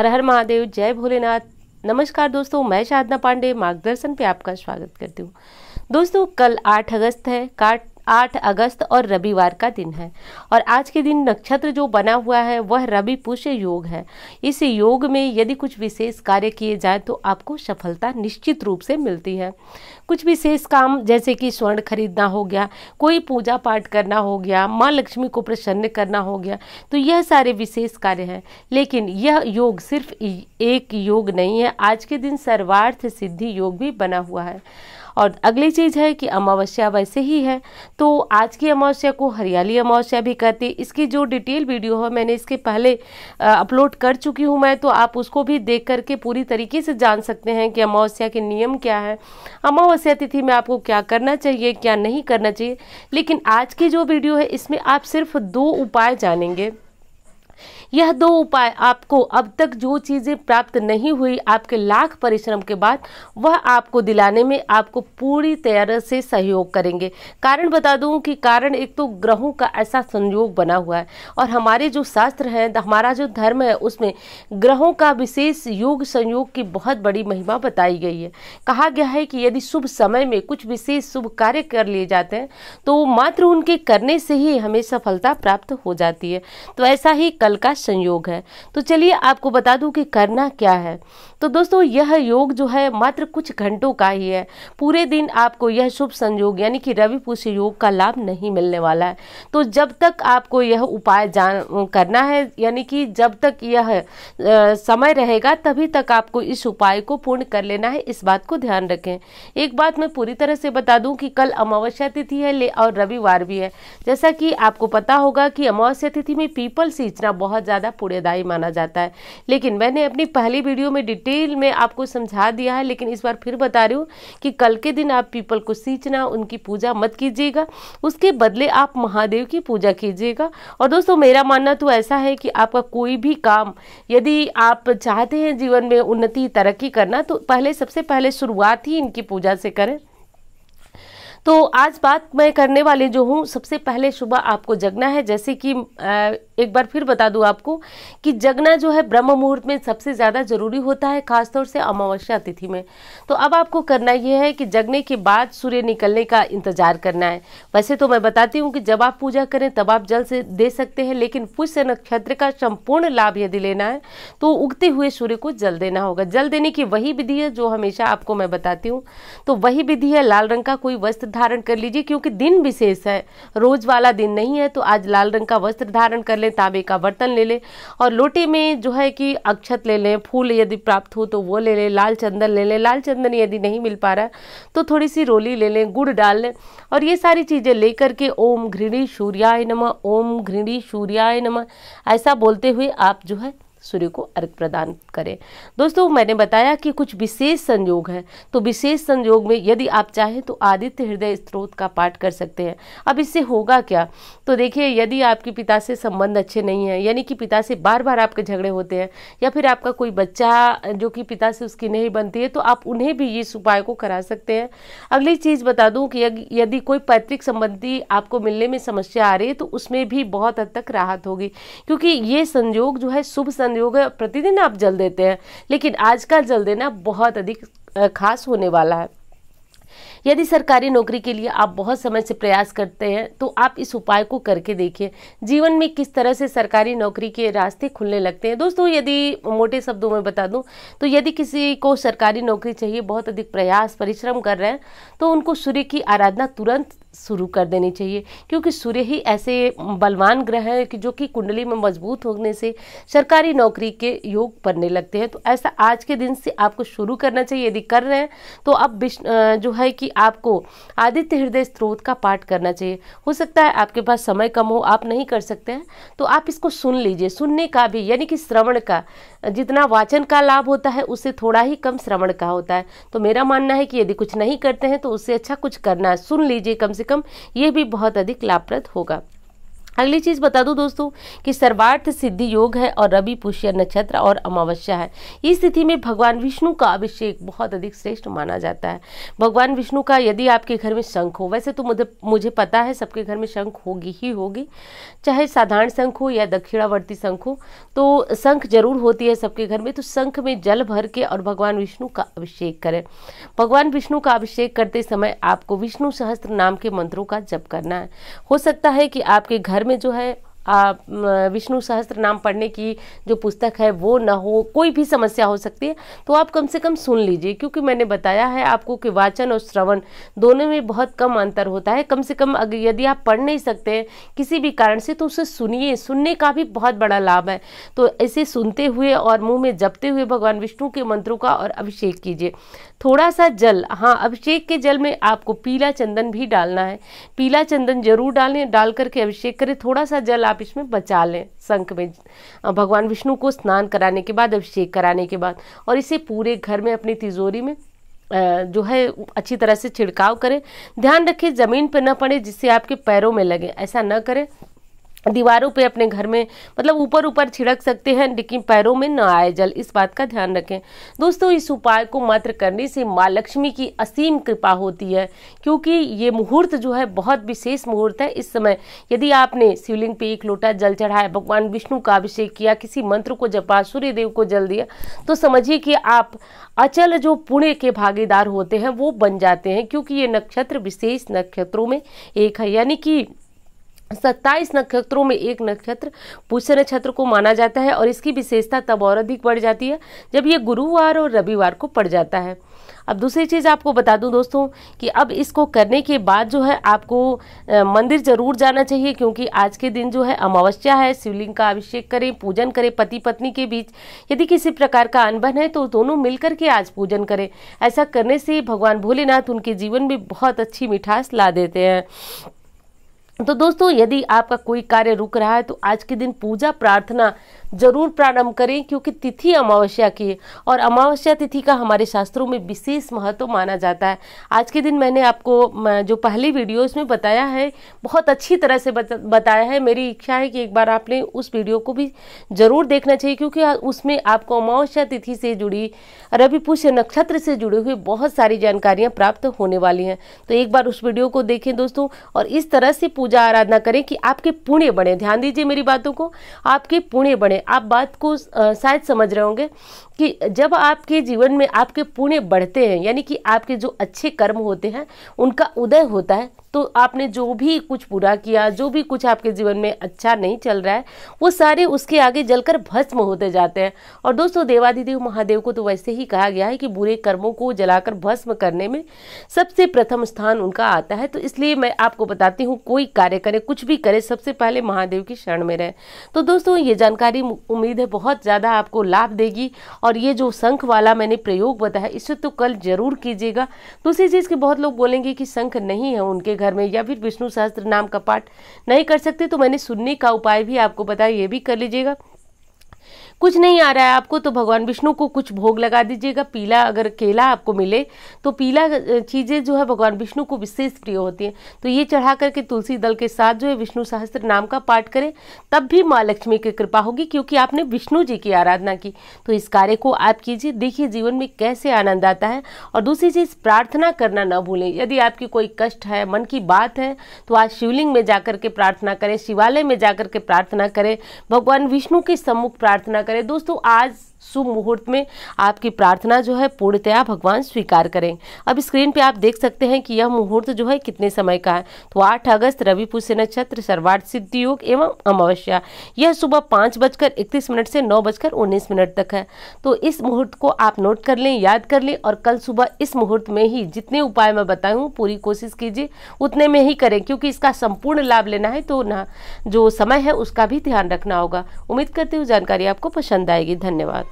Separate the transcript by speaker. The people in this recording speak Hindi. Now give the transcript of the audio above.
Speaker 1: हर हर महादेव जय भोलेनाथ नमस्कार दोस्तों मैं साधना पांडे मार्गदर्शन पे आपका स्वागत करती हूँ दोस्तों कल 8 अगस्त है कार्ट आठ अगस्त और रविवार का दिन है और आज के दिन नक्षत्र जो बना हुआ है वह रवि पुष्य योग है इस योग में यदि कुछ विशेष कार्य किए जाए तो आपको सफलता निश्चित रूप से मिलती है कुछ विशेष काम जैसे कि स्वर्ण खरीदना हो गया कोई पूजा पाठ करना हो गया माँ लक्ष्मी को प्रसन्न करना हो गया तो यह सारे विशेष कार्य हैं लेकिन यह योग सिर्फ एक योग नहीं है आज के दिन सर्वार्थ सिद्धि योग भी बना हुआ है और अगली चीज़ है कि अमावस्या वैसे ही है तो आज की अमावस्या को हरियाली अमावस्या भी कहते हैं इसकी जो डिटेल वीडियो है मैंने इसके पहले अपलोड कर चुकी हूँ मैं तो आप उसको भी देख करके पूरी तरीके से जान सकते हैं कि अमावस्या के नियम क्या है अमावस्या तिथि में आपको क्या करना चाहिए क्या नहीं करना चाहिए लेकिन आज की जो वीडियो है इसमें आप सिर्फ दो उपाय जानेंगे यह दो उपाय आपको अब तक जो चीज़ें प्राप्त नहीं हुई आपके लाख परिश्रम के बाद वह आपको दिलाने में आपको पूरी तरह से सहयोग करेंगे कारण बता दूं कि कारण एक तो ग्रहों का ऐसा संयोग बना हुआ है और हमारे जो शास्त्र हैं हमारा जो धर्म है उसमें ग्रहों का विशेष योग संयोग की बहुत बड़ी महिमा बताई गई है कहा गया है कि यदि शुभ समय में कुछ विशेष शुभ कार्य कर लिए जाते हैं तो मात्र उनके करने से ही हमें सफलता प्राप्त हो जाती है तो ऐसा ही कल का संयोग है तो चलिए आपको बता दूं कि करना क्या है तो दोस्तों यह योग जो है मात्र कुछ घंटों का ही है पूरे दिन आपको यह शुभ संयोग यानी कि रवि पुष्य योग का लाभ नहीं मिलने वाला है तो जब तक आपको यह उपाय जान करना है यानी कि जब तक यह समय रहेगा तभी तक आपको इस उपाय को पूर्ण कर लेना है इस बात को ध्यान रखें एक बात मैं पूरी तरह से बता दूं कि कल अमावस्या तिथि है ले और रविवार भी है जैसा कि आपको पता होगा कि अमावस्या तिथि में पीपल सींचना बहुत ज़्यादा पुण्यदायी माना जाता है लेकिन मैंने अपनी पहली वीडियो में डिटेल में आपको समझा दिया है लेकिन इस बार फिर बता रही हूँ कि कल के दिन आप पीपल को सींचना उनकी पूजा मत कीजिएगा उसके बदले आप महादेव की पूजा कीजिएगा और दोस्तों मेरा मानना तो ऐसा है कि आपका कोई भी काम यदि आप चाहते हैं जीवन में उन्नति तरक्की करना तो पहले सबसे पहले शुरुआत ही इनकी पूजा से करें तो आज बात मैं करने वाली जो हूँ सबसे पहले सुबह आपको जगना है जैसे कि आ, एक बार फिर बता दूं आपको कि जगना जो है ब्रह्म मुहूर्त में सबसे ज़्यादा ज़रूरी होता है खासतौर से अमावस्या तिथि में तो अब आपको करना यह है कि जगने के बाद सूर्य निकलने का इंतजार करना है वैसे तो मैं बताती हूँ कि जब आप पूजा करें तब आप जल से दे सकते हैं लेकिन पुष्य नक्षत्र का संपूर्ण लाभ यदि लेना है तो उगते हुए सूर्य को जल देना होगा जल देने की वही विधि है जो हमेशा आपको मैं बताती हूँ तो वही विधि है लाल रंग का कोई वस्त्र धारण कर लीजिए क्योंकि दिन विशेष है रोज वाला दिन नहीं है तो आज लाल रंग का वस्त्र धारण कर ले लें तांबे का बर्तन ले लें और लोटे में जो है कि अक्षत ले लें फूल यदि प्राप्त हो तो वो ले लें लाल चंदन ले लें लाल चंदन यदि नहीं मिल पा रहा तो थोड़ी सी रोली ले लें गुड़ डाल लें और ये सारी चीज़ें लेकर के ओम घृणी सूर्याय नम ओम घृणी सूर्याय नम ऐसा बोलते हुए आप जो है सूर्य को अर्घ प्रदान करें दोस्तों मैंने बताया कि कुछ विशेष संयोग है तो विशेष संयोग में यदि आप चाहें तो आदित्य हृदय स्त्रोत का पाठ कर सकते हैं अब इससे होगा क्या तो देखिए यदि आपके पिता से संबंध अच्छे नहीं है यानी कि पिता से बार बार आपके झगड़े होते हैं या फिर आपका कोई बच्चा जो कि पिता से उसकी नहीं बनती है तो आप उन्हें भी इस उपाय को करा सकते हैं अगली चीज़ बता दूँ कि यदि कोई पैतृक संबंधी आपको मिलने में समस्या आ रही है तो उसमें भी बहुत हद तक राहत होगी क्योंकि ये संयोग जो है शुभ संग योग है प्रतिदिन आप जल देते हैं लेकिन आज का जल देना बहुत अधिक खास होने वाला है यदि सरकारी नौकरी के लिए आप बहुत समय से प्रयास करते हैं तो आप इस उपाय को करके देखिए जीवन में किस तरह से सरकारी नौकरी के रास्ते खुलने लगते हैं दोस्तों यदि मोटे शब्दों में बता दूं तो यदि किसी को सरकारी नौकरी चाहिए बहुत अधिक प्रयास परिश्रम कर रहे हैं तो उनको सूर्य की आराधना तुरंत शुरू कर देनी चाहिए क्योंकि सूर्य ही ऐसे बलवान ग्रह हैं कि जो कि कुंडली में मजबूत होने से सरकारी नौकरी के योग बनने लगते हैं तो ऐसा आज के दिन से आपको शुरू करना चाहिए यदि कर रहे हैं तो अब जो है कि आपको आदित्य हृदय स्त्रोत का पाठ करना चाहिए हो सकता है आपके पास समय कम हो आप नहीं कर सकते हैं तो आप इसको सुन लीजिए सुनने का भी यानी कि श्रवण का जितना वाचन का लाभ होता है उससे थोड़ा ही कम श्रवण का होता है तो मेरा मानना है कि यदि कुछ नहीं करते हैं तो उससे अच्छा कुछ करना है सुन लीजिए कम से से कम ये भी बहुत अधिक लाभप्रद होगा अगली चीज़ बता दूं दोस्तों कि सर्वार्थ सिद्धि योग है और रवि पुष्य नक्षत्र और अमावस्या है इस स्थिति में भगवान विष्णु का अभिषेक बहुत अधिक श्रेष्ठ माना जाता है भगवान विष्णु का यदि आपके घर में शंख हो वैसे तो मुझे मुझे पता है सबके घर में शंख होगी ही होगी चाहे साधारण शंख हो या दक्षिणावर्ती शंख हो तो शंख जरूर होती है सबके घर में तो शंख में जल भर के और भगवान विष्णु का अभिषेक करें भगवान विष्णु का अभिषेक करते समय आपको विष्णु सहस्त्र नाम के मंत्रों का जप करना है हो सकता है कि आपके घर में में जो है विष्णु सहस्त्र नाम पढ़ने की जो पुस्तक है वो ना हो कोई भी समस्या हो सकती है तो आप कम से कम सुन लीजिए क्योंकि मैंने बताया है आपको कि वाचन और श्रवण दोनों में बहुत कम अंतर होता है कम से कम अगर यदि आप पढ़ नहीं सकते किसी भी कारण से तो उसे सुनिए सुनने का भी बहुत बड़ा लाभ है तो ऐसे सुनते हुए और मुँह में जपते हुए भगवान विष्णु के मंत्रों का और अभिषेक कीजिए थोड़ा सा जल हाँ अभिषेक के जल में आपको पीला चंदन भी डालना है पीला चंदन जरूर डालें डाल करके अभिषेक करें थोड़ा सा जल आप इसमें बचा लें शंख में भगवान विष्णु को स्नान कराने के बाद अभिषेक कराने के बाद और इसे पूरे घर में अपनी तिजोरी में जो है अच्छी तरह से छिड़काव करें ध्यान रखें ज़मीन पर न पड़े जिससे आपके पैरों में लगे ऐसा न करें दीवारों पे अपने घर में मतलब ऊपर ऊपर छिड़क सकते हैं लेकिन पैरों में न आए जल इस बात का ध्यान रखें दोस्तों इस उपाय को मात्र करने से माँ लक्ष्मी की असीम कृपा होती है क्योंकि ये मुहूर्त जो है बहुत विशेष मुहूर्त है इस समय यदि आपने शिवलिंग पे एक लोटा जल चढ़ाया भगवान विष्णु का अभिषेक किया किसी मंत्र को जपा सूर्यदेव को जल दिया तो समझिए कि आप अचल जो पुण्य के भागीदार होते हैं वो बन जाते हैं क्योंकि ये नक्षत्र विशेष नक्षत्रों में एक है यानी कि सत्ताईस नक्षत्रों में एक नक्षत्र पुष्य नक्षत्र को माना जाता है और इसकी विशेषता तब और अधिक बढ़ जाती है जब ये गुरुवार और रविवार को पड़ जाता है अब दूसरी चीज़ आपको बता दूं दोस्तों कि अब इसको करने के बाद जो है आपको मंदिर ज़रूर जाना चाहिए क्योंकि आज के दिन जो है अमावस्या है शिवलिंग का अभिषेक करें पूजन करें पति पत्नी के बीच यदि किसी प्रकार का अनबन है तो दोनों मिलकर के आज पूजन करें ऐसा करने से भगवान भोलेनाथ उनके जीवन में बहुत अच्छी मिठास ला देते हैं तो दोस्तों यदि आपका कोई कार्य रुक रहा है तो आज के दिन पूजा प्रार्थना जरूर प्रारंभ करें क्योंकि तिथि अमावस्या की है और अमावस्या तिथि का हमारे शास्त्रों में विशेष महत्व माना जाता है आज के दिन मैंने आपको जो पहली वीडियो उसमें बताया है बहुत अच्छी तरह से बताया है मेरी इच्छा है कि एक बार आपने उस वीडियो को भी ज़रूर देखना चाहिए क्योंकि उसमें आपको अमावस्या तिथि से जुड़ी रवि पुष्य नक्षत्र से जुड़ी हुई बहुत सारी जानकारियाँ प्राप्त होने वाली हैं तो एक बार उस वीडियो को देखें दोस्तों और इस तरह से पूजा आराधना करें कि आपके पुण्य बढ़े ध्यान दीजिए मेरी बातों को आपके पुण्य बढ़े है आप बात को शायद समझ रहे होंगे कि जब आपके जीवन में आपके पुण्य बढ़ते हैं यानी कि आपके जो अच्छे कर्म होते हैं उनका उदय होता है तो आपने जो भी कुछ पूरा किया जो भी कुछ आपके जीवन में अच्छा नहीं चल रहा है वो सारे उसके आगे जलकर भस्म होते जाते हैं और दोस्तों देवादिदेव महादेव को तो वैसे ही कहा गया है कि बुरे कर्मों को जलाकर भस्म करने में सबसे प्रथम स्थान उनका आता है तो इसलिए मैं आपको बताती हूँ कोई कार्य करे कुछ भी करे सबसे पहले महादेव की शरण में रहे तो दोस्तों ये जानकारी उम्मीद है बहुत ज़्यादा आपको लाभ देगी और ये जो शंख वाला मैंने प्रयोग बताया इसे तो कल ज़रूर कीजिएगा दूसरी चीज़ के बहुत लोग बोलेंगे कि शंख नहीं है उनके घर में या फिर विष्णु सहस्त्र नाम का पाठ नहीं कर सकते तो मैंने सुनने का उपाय भी आपको बताया ये भी कर लीजिएगा कुछ नहीं आ रहा है आपको तो भगवान विष्णु को कुछ भोग लगा दीजिएगा पीला अगर केला आपको मिले तो पीला चीज़ें जो है भगवान विष्णु को विशेष प्रिय होती हैं तो ये चढ़ा करके तुलसी दल के साथ जो है विष्णु सहस्त्र नाम का पाठ करें तब भी माँ लक्ष्मी की कृपा होगी क्योंकि आपने विष्णु जी की आराधना की तो इस कार्य को आप कीजिए देखिए जीवन में कैसे आनंद आता है और दूसरी चीज़ प्रार्थना करना न भूलें यदि आपकी कोई कष्ट है मन की बात है तो आज शिवलिंग में जाकर के प्रार्थना करें शिवालय में जाकर के प्रार्थना करें भगवान विष्णु के सम्मुख प्रार्थना करें दोस्तों आज शुभ मुहूर्त में आपकी प्रार्थना जो है पूर्णतया भगवान स्वीकार करें अब स्क्रीन पे आप देख सकते हैं कि यह मुहूर्त जो है कितने समय का है तो 8 अगस्त रवि पुष्य नक्षत्र सर्वार्थ सिद्धि योग एवं अमावस्या यह सुबह पाँच बजकर इकतीस मिनट से नौ बजकर उन्नीस मिनट तक है तो इस मुहूर्त को आप नोट कर लें याद कर लें और कल सुबह इस मुहूर्त में ही जितने उपाय मैं बताऊँ पूरी कोशिश कीजिए उतने में ही करें क्योंकि इसका संपूर्ण लाभ लेना है तो ना जो समय है उसका भी ध्यान रखना होगा उम्मीद करती हूँ जानकारी आपको पसंद आएगी धन्यवाद